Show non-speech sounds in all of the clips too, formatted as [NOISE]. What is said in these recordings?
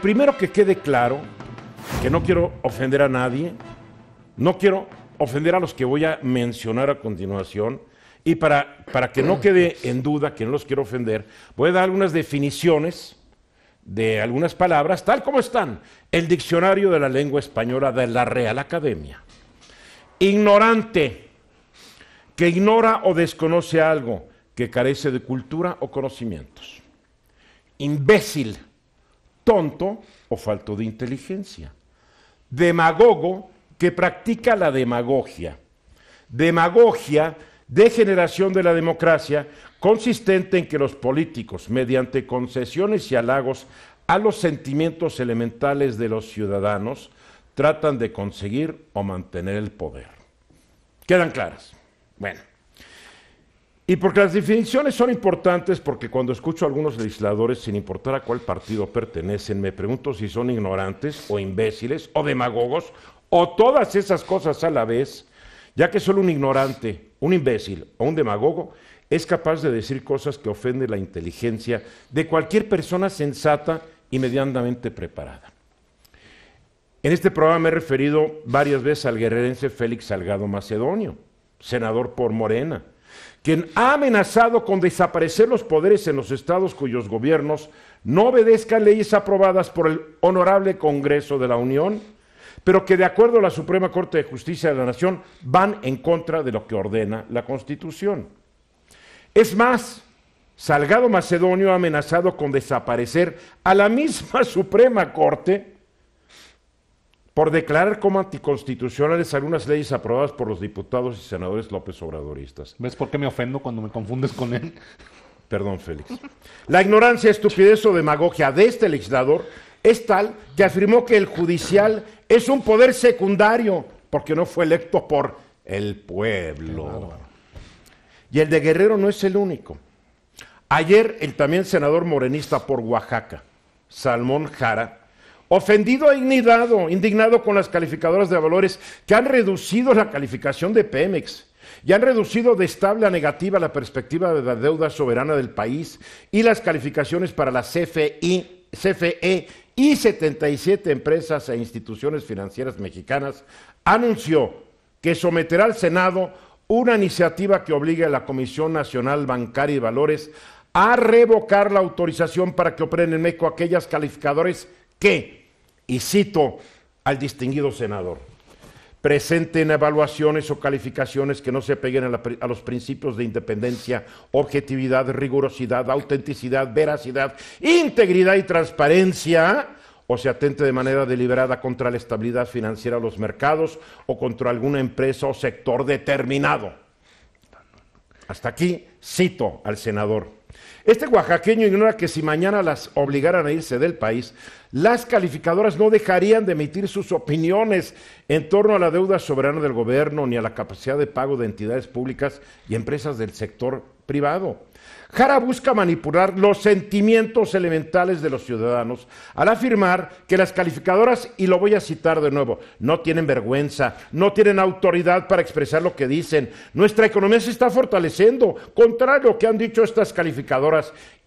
Primero que quede claro que no quiero ofender a nadie, no quiero ofender a los que voy a mencionar a continuación. Y para, que no quede en duda que no los quiero ofender, voy a dar algunas definiciones de algunas palabras, tal como están. El diccionario de la lengua española de la Real Academia. Ignorante, que ignora o desconoce algo, que carece de cultura o conocimientos. Imbécil, tonto o falto de inteligencia. Demagogo que practica la demagogia. Demagogia degeneración de la democracia consistente en que los políticos, mediante concesiones y halagos a los sentimientos elementales de los ciudadanos, tratan de conseguir o mantener el poder. ¿Quedan claras? Bueno. Y porque las definiciones son importantes, porque cuando escucho a algunos legisladores, sin importar a cuál partido pertenecen, me pregunto si son ignorantes o imbéciles o demagogos o todas esas cosas a la vez, ya que solo un ignorante, un imbécil o un demagogo es capaz de decir cosas que ofenden la inteligencia de cualquier persona sensata y medianamente preparada. En este programa me he referido varias veces al guerrerense Félix Salgado Macedonio, senador por Morena quien ha amenazado con desaparecer los poderes en los estados cuyos gobiernos no obedezcan leyes aprobadas por el Honorable Congreso de la Unión, pero que de acuerdo a la Suprema Corte de Justicia de la Nación van en contra de lo que ordena la Constitución. Es más, Salgado Macedonio ha amenazado con desaparecer a la misma [LAUGHS] Suprema Corte por declarar como anticonstitucionales algunas leyes aprobadas por los diputados y senadores López Obradoristas. ¿Ves por qué me ofendo cuando me confundes con él? Perdón, Félix. La ignorancia, estupidez o demagogia de este legislador es tal que afirmó que el judicial es un poder secundario porque no fue electo por el pueblo. Y el de Guerrero no es el único. Ayer el también senador morenista por Oaxaca, Salmón Jara, ofendido e indignado, indignado con las calificadoras de valores que han reducido la calificación de Pemex y han reducido de estable a negativa la perspectiva de la deuda soberana del país y las calificaciones para la CFE y 77 empresas e instituciones financieras mexicanas, anunció que someterá al Senado una iniciativa que obligue a la Comisión Nacional Bancaria y Valores a revocar la autorización para que operen en México aquellas calificadores que, y cito al distinguido senador, «presente en evaluaciones o calificaciones que no se apeguen a, a, los principios de independencia, objetividad, rigurosidad, autenticidad, veracidad, integridad y transparencia, o se atente de manera deliberada contra la estabilidad financiera de los mercados o contra alguna empresa o sector determinado. Hasta aquí cito al senador. Este oaxaqueño ignora que si mañana las obligaran a irse del país, las calificadoras no dejarían de emitir sus opiniones en torno a la deuda soberana del gobierno ni a la capacidad de pago de entidades públicas y empresas del sector privado. Jara busca manipular los sentimientos elementales de los ciudadanos al afirmar que las calificadoras, y lo voy a citar de nuevo, no tienen vergüenza, no tienen autoridad para expresar lo que dicen. Nuestra economía se está fortaleciendo, contrario a lo que han dicho estas calificadoras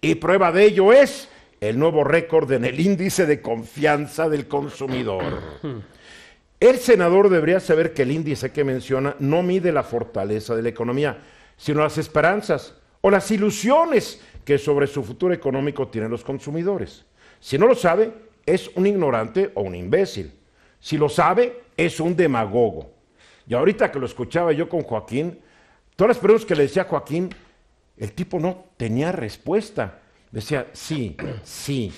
y prueba de ello es el nuevo récord en el índice de confianza del consumidor. Hmm. El senador debería saber que el índice que menciona no mide la fortaleza de la economía, sino las esperanzas o las ilusiones que sobre su futuro económico tienen los consumidores. Si no lo sabe, es un ignorante o un imbécil. Si lo sabe, es un demagogo. Y ahorita que lo escuchaba yo con Joaquín, todas las preguntas que le decía Joaquín, el tipo no tenía respuesta. Decía, sí, sí,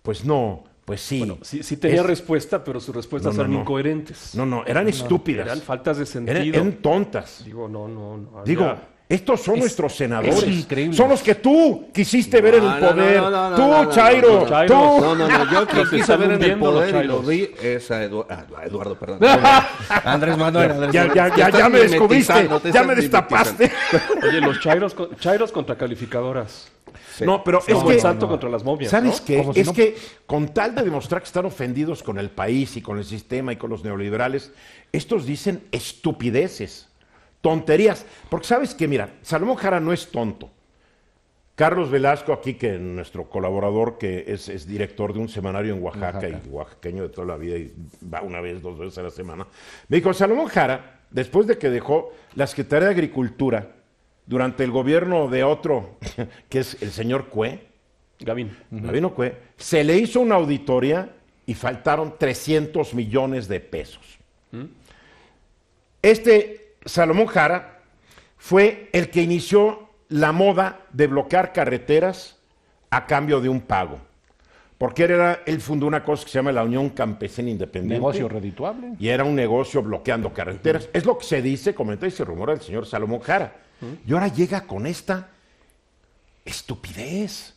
pues no, pues sí. Bueno, sí, sí tenía respuesta, pero sus respuestas eran incoherentes. No, no, eran estúpidas. Eran faltas de sentido. eran tontas. Digo, no, no, no. Digo, estos son nuestros senadores. Son los que tú quisiste ver en el poder. tú, Chairo. No, no, no. Yo quisiste ver en el poder y lo vi. Es ah, a Eduardo, perdón. [LAUGHS] Andrés Manuel. Andrés ya, ya, ya, me descubriste. Ya me destapaste. [LAUGHS] Oye, los Chairos, Chairos contra calificadoras. No, pero es como que, santo contra las momias. ¿Sabes qué? es que con tal de demostrar que están ofendidos con el país y con el sistema y con los neoliberales, estos dicen estupideces tonterías. Porque sabes que, mira, Salomón Jara no es tonto. Carlos Velasco, aquí que nuestro colaborador, que es, director de un semanario en Oaxaca, y oaxaqueño de toda la vida y va una vez, dos veces a la semana, me dijo, Salomón Jara, después de que dejó la Secretaría de Agricultura durante el gobierno de otro, [LAUGHS] que es el señor Cue, Gavino. Gavino Cue, se le hizo una auditoría y faltaron 300 millones de pesos. ¿Mm? Este Salomón Jara fue el que inició la moda de bloquear carreteras a cambio de un pago. Porque él, era, fundó una cosa que se llama la Unión Campesina Independiente. Negocio redituable. Y era un negocio bloqueando carreteras. Es lo que se dice, comenta y se rumora el señor Salomón Jara. Y ahora llega con esta estupidez.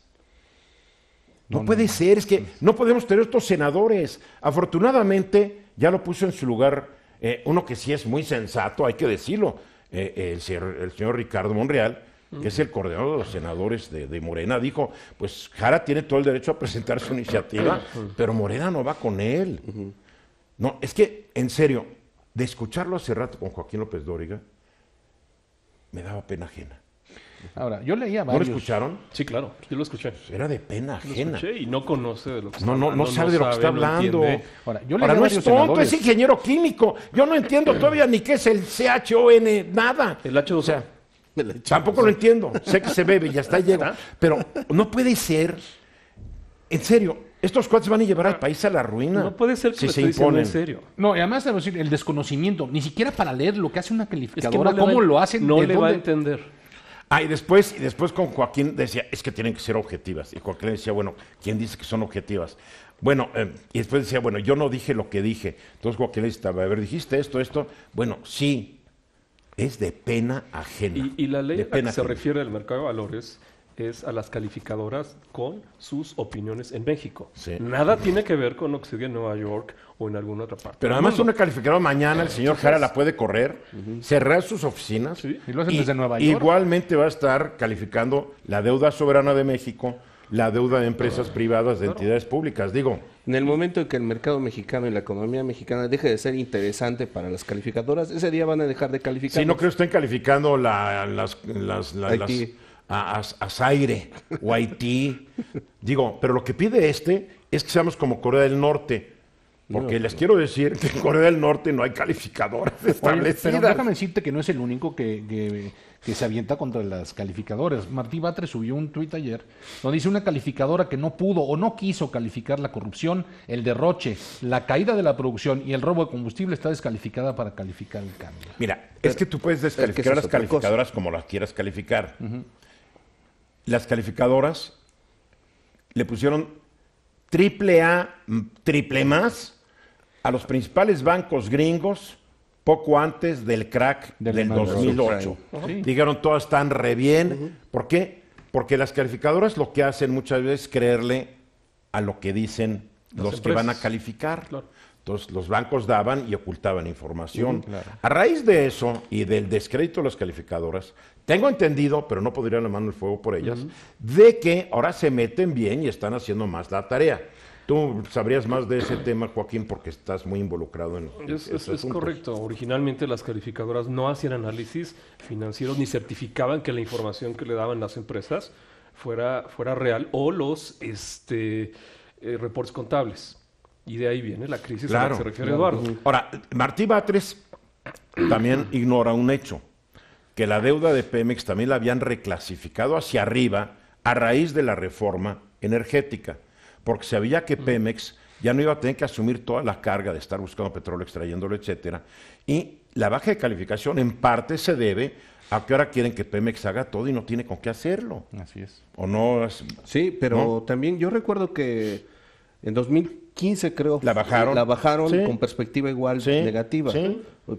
No, puede ser, es que no podemos tener estos senadores. Afortunadamente ya lo puso en su lugar eh, uno que sí es muy sensato, hay que decirlo, eh, el, señor, el, señor, Ricardo Monreal, que es el coordinador de los senadores de, Morena, dijo, pues Jara tiene todo el derecho a presentar su iniciativa, pero Morena no va con él. No, es que, en serio, de escucharlo hace rato con Joaquín López Dóriga, me daba pena ajena. Ahora, yo leía varios. ¿No lo escucharon? Sí, claro, yo lo escuché. Pues era de pena ajena. Lo escuché y no conoce de lo que está hablando. No, sabe de lo que está hablando. Ahora, yo Ahora, no es tonto, es ingeniero químico. Yo no entiendo todavía ni qué es el CHON, nada. El H2. O sea, [LAUGHS] tampoco lo entiendo. Sé que se bebe y ya está Pero no puede ser. En serio, estos cuates van a llevar al ah, país a la ruina. No puede ser que si se imponen. en serio. No, y además el desconocimiento, ni siquiera para leer lo que hace una calificadora, es que no cómo lo hacen, no le va a entender. Ah, y después, y después con Joaquín decía, es que tienen que ser objetivas. Y Joaquín le decía, bueno, ¿quién dice que son objetivas? Bueno, em, y después decía, bueno, yo no dije lo que dije. Entonces Joaquín le decía, a ver, dijiste esto, esto. Bueno, sí, es de pena ajena. Y, y la ley a que se refiere al mercado de valores es a las calificadoras con sus opiniones en México. Nada tiene que ver con lo en Nueva York o en alguna otra parte. Pero además una calificadora mañana, el ah, señor Jara la puede correr, cerrar sus oficinas. Y lo desde Nueva York. Igualmente va a estar calificando la deuda soberana de México, la deuda de empresas privadas, de entidades públicas. Digo, en el momento en que el mercado mexicano y la economía mexicana deje de ser interesante para las calificadoras, ese día van a dejar de calificar. Si no creo estén calificando las, a, a, Zaire o Haití. Digo, pero lo que pide este es que seamos como Corea del Norte. Porque les quiero decir que en Corea del Norte no hay calificadoras establecidas. déjame decirte que no es el único que, se avienta contra las calificadoras. Martí Batres subió un tuit ayer donde dice una calificadora que no pudo o no quiso calificar la corrupción, el derroche, la caída de la producción y el robo de combustible está descalificada para calificar el cambio. Mira, es que tú puedes descalificar las calificadoras como las quieras calificar las calificadoras le pusieron triple A, triple más a los principales bancos gringos poco antes del crack del, 2008. Dijeron, todas están re bien. ¿Por qué? Porque las calificadoras lo que hacen muchas veces es creerle a lo que dicen los que van a calificar. Entonces, los bancos daban y ocultaban información. A raíz de eso y del descrédito de las calificadoras, tengo entendido, pero no podría la mano el fuego por ellas, de que ahora se meten bien y están haciendo más la tarea. Tú sabrías más de ese tema, Joaquín, porque estás muy involucrado en eso. es, es correcto. Originalmente las calificadoras no hacían análisis financieros ni certificaban que la información que le daban las empresas fuera, fuera real o los este, eh, reportes contables. Y de ahí viene la crisis a la que se refiere Eduardo. Ahora, Martí Batres también ignora un hecho, que la deuda de Pemex también la habían reclasificado hacia arriba a raíz de la reforma energética, porque sabía que Pemex ya no iba a tener que asumir toda la carga de estar buscando petróleo, extrayéndolo, etcétera, y la baja de calificación en parte se debe a que ahora quieren que Pemex haga todo y no tiene con qué hacerlo. Así es. O no. sí, pero también yo recuerdo que en 2000 15 creo. La bajaron. La bajaron con perspectiva igual negativa.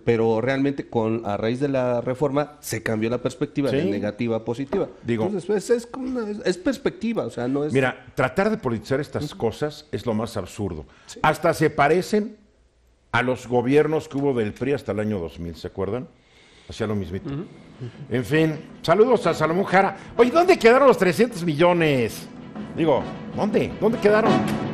Pero realmente con a raíz de la reforma se cambió la perspectiva de negativa a positiva. Digo, Entonces, pues, es, es, perspectiva, o sea, no es... Mira, tratar de politizar estas cosas es lo más absurdo. Hasta se parecen a los gobiernos que hubo del PRI hasta el año 2000, ¿se acuerdan? Hacía lo mismito. En fin, saludos a Salomón Jara. Oye, ¿dónde quedaron los 300 millones? Digo, ¿dónde? ¿Dónde quedaron?